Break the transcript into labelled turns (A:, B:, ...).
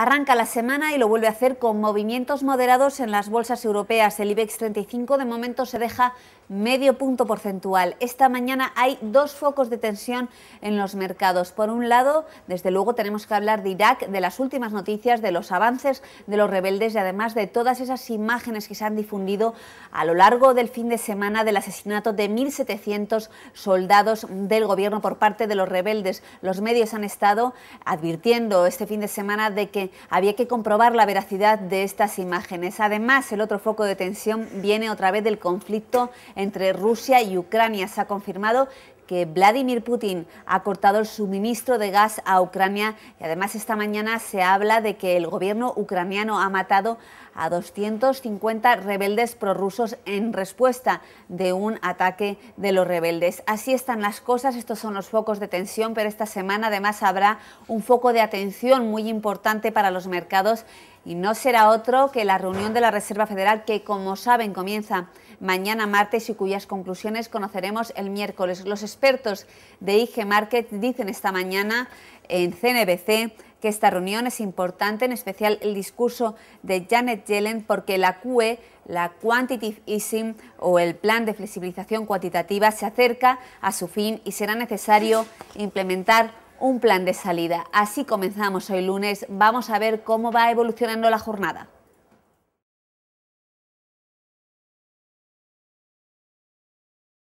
A: Arranca la semana y lo vuelve a hacer con movimientos moderados en las bolsas europeas. El IBEX 35 de momento se deja medio punto porcentual. Esta mañana hay dos focos de tensión en los mercados. Por un lado, desde luego tenemos que hablar de Irak, de las últimas noticias, de los avances de los rebeldes y además de todas esas imágenes que se han difundido a lo largo del fin de semana del asesinato de 1.700 soldados del gobierno por parte de los rebeldes. Los medios han estado advirtiendo este fin de semana de que había que comprobar la veracidad de estas imágenes. Además, el otro foco de tensión viene otra vez del conflicto entre Rusia y Ucrania. Se ha confirmado que Vladimir Putin ha cortado el suministro de gas a Ucrania y además esta mañana se habla de que el gobierno ucraniano ha matado a 250 rebeldes prorrusos en respuesta de un ataque de los rebeldes. Así están las cosas, estos son los focos de tensión, pero esta semana además habrá un foco de atención muy importante para los mercados y no será otro que la reunión de la Reserva Federal que, como saben, comienza mañana martes y cuyas conclusiones conoceremos el miércoles. Los expertos de IG Market dicen esta mañana en CNBC que esta reunión es importante, en especial el discurso de Janet Yellen, porque la QE, la Quantitative Easing o el plan de flexibilización cuantitativa se acerca a su fin y será necesario implementar un plan de salida. Así comenzamos hoy lunes. Vamos a ver cómo va evolucionando la jornada.